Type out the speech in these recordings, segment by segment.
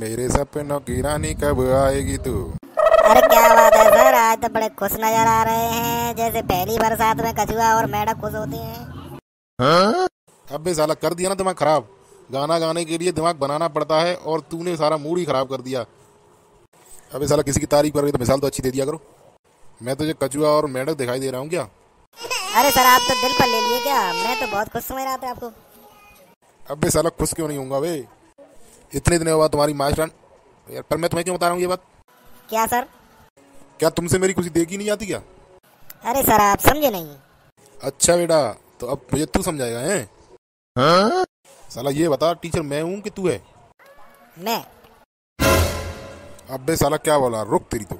मेरे सपनों की रानी कब आएगी तू अरे क्या बात है सर आज तो बड़े खुश नजर आ रहे हैं जैसे पहली बरसात में कछुआ और मेढक खुश होते हैं हाँ? अब भी साला कर दिया ना दिमाग खराब गाना गाने के लिए दिमाग बनाना पड़ता है और तूने सारा मूड ही खराब कर दिया अबे साला किसी की तारीफ कर रही तो मिसाल तो अच्छी दे दिया करो मैं तुझे तो कछुआ और मेढक दिखाई दे रहा हूँ क्या अरे सर आप तो दिल पर ले लिए क्या मैं तो बहुत खुश समझ रहा था आपको अब भी साला खुश क्यों नहीं हूँ भाई इतने दिन हुआ तुम्हारी माश मास्टरन यार पर मैं तुम्हें क्यों बता रहा हूँ ये बात क्या सर क्या तुमसे मेरी खुशी देखी नहीं जाती क्या अरे सर आप समझे नहीं अच्छा बेटा तो अब मुझे तू समझाएगा है हाँ? साला ये बता टीचर मैं हूँ कि तू है मैं अबे साला क्या बोला रुक तेरी तो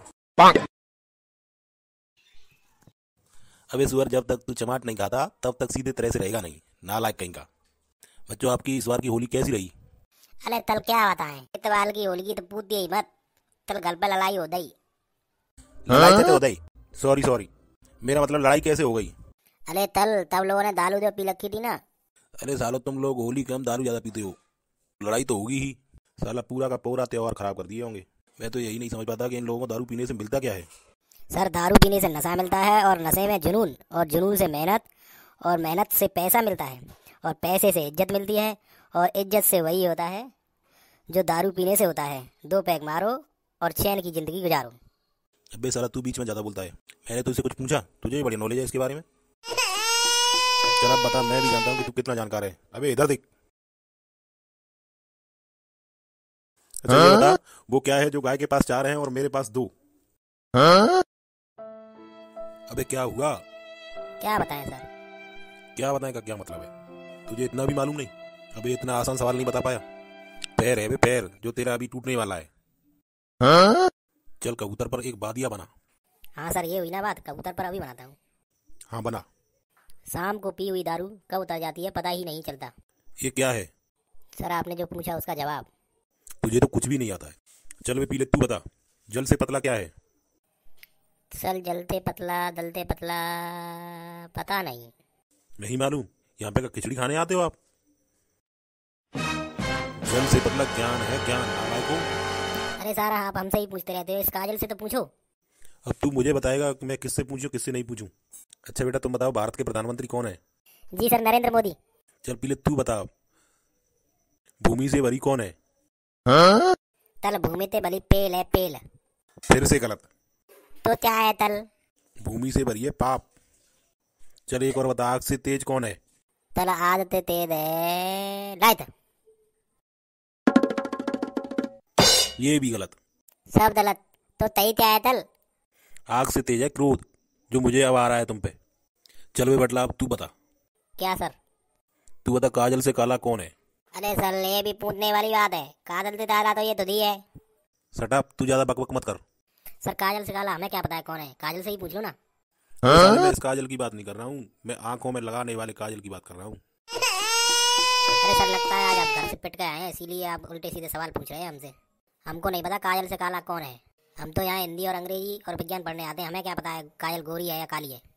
अबे सुअर जब तक तू चमाट नहीं खाता तब तक सीधे तरह से रहेगा नहीं नालायक कहीं का बच्चों आपकी इस बार की होली कैसी रही अरे तल क्या बताएं इतवाल तो की होलगी तो पूछ दिया मत तल गल पे लड़ाई हो गई लड़ाई कैसे हाँ? तो हो गई सॉरी सॉरी मेरा मतलब लड़ाई कैसे हो गई अरे तल तब लोगों ने दारू जो पी रखी थी ना अरे सालो तुम लोग होली कम दारू ज्यादा पीते हो लड़ाई तो होगी ही साला पूरा का पूरा त्यौहार खराब कर दिए होंगे मैं तो यही नहीं समझ पाता कि इन लोगों को दारू पीने से मिलता क्या है सर दारू पीने से नशा मिलता है और नशे में जुनून और जुनून से मेहनत और मेहनत से पैसा मिलता है और पैसे से इज्जत मिलती है और इज्जत से वही होता है जो दारू पीने से होता है दो पैक मारो और चैन की जिंदगी गुजारो अबे साला तू बीच में ज़्यादा बोलता है मैंने तुझसे कुछ पूछा तुझे भी बड़ी नॉलेज है इसके बारे में अब बता मैं भी जानता हूँ कि तू कितना जानकार है अबे इधर देख अच्छा बता हाँ? वो क्या है जो गाय के पास चार हैं और मेरे पास दो हाँ? अबे क्या हुआ क्या बताएं सर क्या बताएं का क्या मतलब है तुझे इतना भी मालूम नहीं अभी इतना आसान सवाल नहीं बता पाया पैर है पैर जो तेरा अभी टूटने वाला है हाँ? चल कबूतर पर एक बादिया बना हाँ सर ये हुई ना बात कबूतर पर अभी बनाता हूँ हाँ बना शाम को पी हुई दारू कब उतर जाती है पता ही नहीं चलता ये क्या है सर आपने जो पूछा उसका जवाब तुझे तो कुछ भी नहीं आता है चल मैं पी ले तू बता जल से पतला क्या है सर जलते पतला दलते पतला पता नहीं नहीं मालूम यहाँ पे का खिचड़ी खाने आते हो आप जन से बदला ज्ञान है ज्ञान को अरे सारा आप हमसे ही पूछते रहते हो इस काजल से तो पूछो अब तू मुझे बताएगा कि मैं किससे पूछूं किससे नहीं पूछूं अच्छा बेटा तुम बताओ भारत के प्रधानमंत्री कौन है जी सर नरेंद्र मोदी चल पीले तू बता भूमि से भरी कौन है हा? तल भूमि से भरी पेल है पेल फिर से गलत तो क्या है तल भूमि से भरी है पाप चल एक और बता आग से तेज कौन है तल आग ते तेज है लाइट ये भी गलत सब गलत तो तई क्या है दल आग से तेज है क्रोध जो मुझे अब आ रहा है तुम पे चल वे बटला अब तू बता क्या सर तू बता काजल से काला कौन है अरे सर ये भी पूछने वाली बात है काजल से काला तो ये दुधी है सटा तू ज्यादा बकबक मत कर सर काजल से काला हमें क्या पता है कौन है काजल से ही पूछ लो ना तो मैं इस काजल की बात नहीं कर रहा हूँ मैं आंखों में लगाने वाले काजल की बात कर रहा हूँ अरे सर लगता है आज आप घर से पिट गए हैं इसीलिए आप उल्टे सीधे सवाल पूछ रहे हैं हमसे हमको नहीं पता काजल से काला कौन है हम तो यहाँ हिंदी और अंग्रेजी और विज्ञान पढ़ने आते हैं हमें क्या पता है काजल गोरी है या काली है